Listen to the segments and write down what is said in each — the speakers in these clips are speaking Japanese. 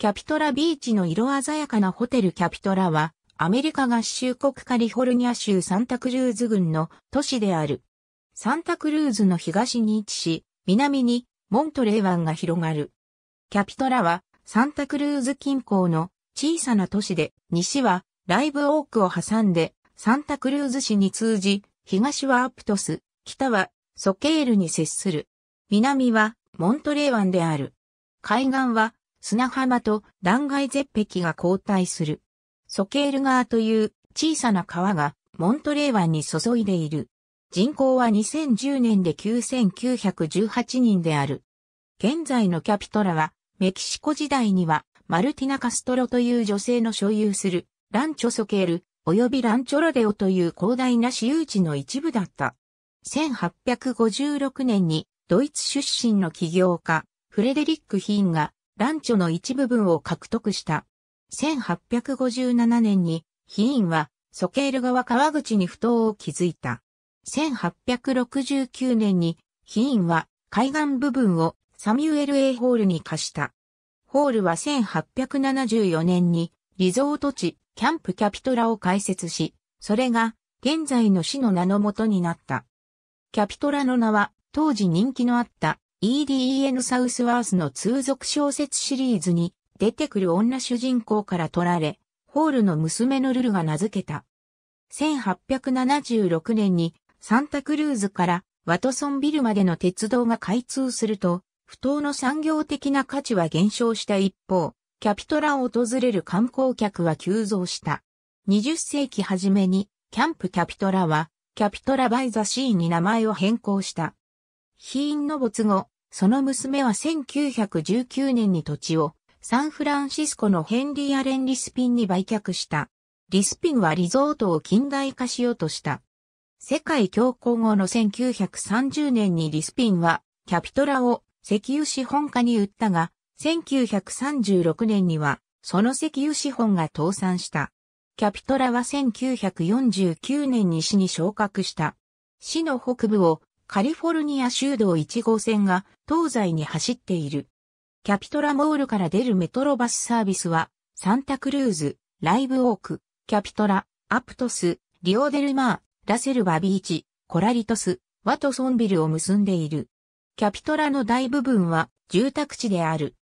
キャピトラビーチの色鮮やかなホテルキャピトラは、アメリカ合衆国カリフォルニア州サンタクルーズ郡の都市である。サンタクルーズの東に位置し、南にモントレー湾が広がる。キャピトラはサンタクルーズ近郊の小さな都市で、西はライブオークを挟んでサンタクルーズ市に通じ、東はアプトス、北はソケールに接する。南はモントレー湾である。海岸は砂浜と断崖絶壁が交代する。ソケール川という小さな川がモントレー湾に注いでいる。人口は2010年で9918人である。現在のキャピトラはメキシコ時代にはマルティナ・カストロという女性の所有するランチョソケール及びランチョロデオという広大な私有地の一部だった。1856年にドイツ出身の起業家フレデリック・ヒンがランチョの一部分を獲得した。1857年に、ヒーンは、ソケール川川口に不当を築いた。1869年に、ヒーンは、海岸部分をサミュエル・ A・ ホールに貸した。ホールは1874年に、リゾート地、キャンプ・キャピトラを開設し、それが、現在の市の名のもとになった。キャピトラの名は、当時人気のあった e d n サウスワースの通俗小説シリーズに出てくる女主人公から取られ、ホールの娘のルルが名付けた。1876年にサンタクルーズからワトソンビルまでの鉄道が開通すると、不当の産業的な価値は減少した一方、キャピトラを訪れる観光客は急増した。20世紀初めに、キャンプキャピトラは、キャピトラバイザシーに名前を変更した。ヒーンの没後、その娘は1919年に土地をサンフランシスコのヘンリー・アレン・リスピンに売却した。リスピンはリゾートを近代化しようとした。世界恐慌後の1930年にリスピンはキャピトラを石油資本家に売ったが、1936年にはその石油資本が倒産した。キャピトラは1949年に市に昇格した。市の北部をカリフォルニア州道1号線が東西に走っている。キャピトラモールから出るメトロバスサービスは、サンタクルーズ、ライブオーク、キャピトラ、アプトス、リオデルマー、ラセルバビーチ、コラリトス、ワトソンビルを結んでいる。キャピトラの大部分は住宅地である。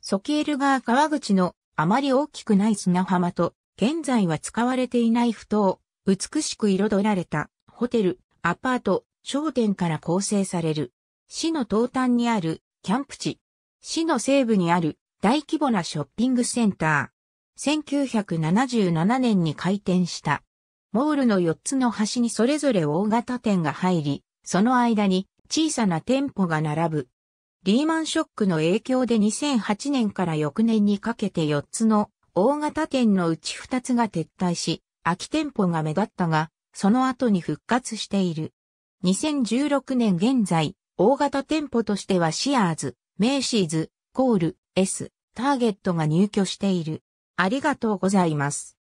ソケール川川口のあまり大きくない砂浜と、現在は使われていない埠頭、美しく彩られたホテル、アパート、商店から構成される。市の東端にあるキャンプ地。市の西部にある大規模なショッピングセンター。1977年に開店した。モールの4つの端にそれぞれ大型店が入り、その間に小さな店舗が並ぶ。リーマンショックの影響で2008年から翌年にかけて4つの大型店のうち2つが撤退し、空き店舗が目立ったが、その後に復活している。2016年現在、大型店舗としてはシアーズ、メイシーズ、コール、S、ターゲットが入居している。ありがとうございます。